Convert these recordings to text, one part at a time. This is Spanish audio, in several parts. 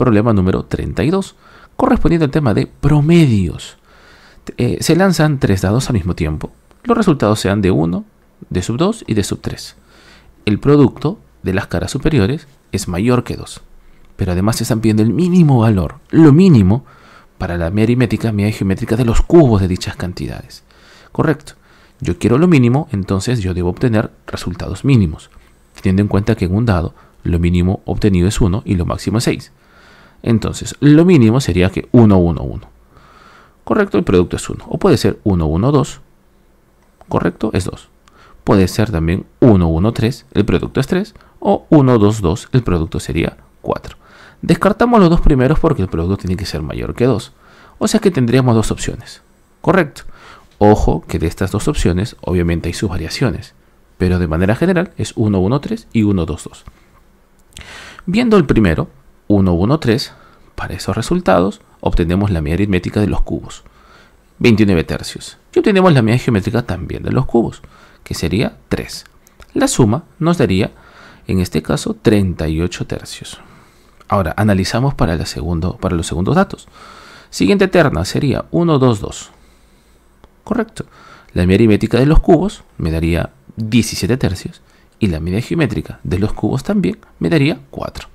problema número 32, correspondiente al tema de promedios. Eh, se lanzan tres dados al mismo tiempo. Los resultados sean de 1, de sub 2 y de sub 3. El producto de las caras superiores es mayor que 2. Pero además se están pidiendo el mínimo valor, lo mínimo, para la media aritmética, media geométrica de los cubos de dichas cantidades. Correcto. Yo quiero lo mínimo, entonces yo debo obtener resultados mínimos, teniendo en cuenta que en un dado lo mínimo obtenido es 1 y lo máximo es 6. Entonces, lo mínimo sería que 1, 1, 1. Correcto, el producto es 1. O puede ser 1, 1, 2. Correcto, es 2. Puede ser también 1, 1, 3, el producto es 3. O 1, 2, 2, el producto sería 4. Descartamos los dos primeros porque el producto tiene que ser mayor que 2. O sea que tendríamos dos opciones. Correcto. Ojo que de estas dos opciones obviamente hay sus variaciones. Pero de manera general es 1, 1, 3 y 1, 2, 2. Viendo el primero, 1, 1, 3, para esos resultados obtenemos la media aritmética de los cubos, 29 tercios. Y obtenemos la media geométrica también de los cubos, que sería 3. La suma nos daría, en este caso, 38 tercios. Ahora, analizamos para, los segundos datos. Siguiente terna sería 1, 2, 2. Correcto. La media aritmética de los cubos me daría 17 tercios y la media geométrica de los cubos también me daría 4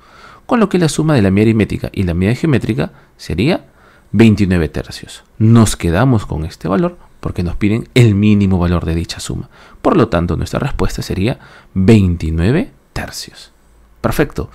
con lo que la suma de la media aritmética y la media geométrica sería 29 tercios. Nos quedamos con este valor porque nos piden el mínimo valor de dicha suma. Por lo tanto, nuestra respuesta sería 29 tercios. Perfecto.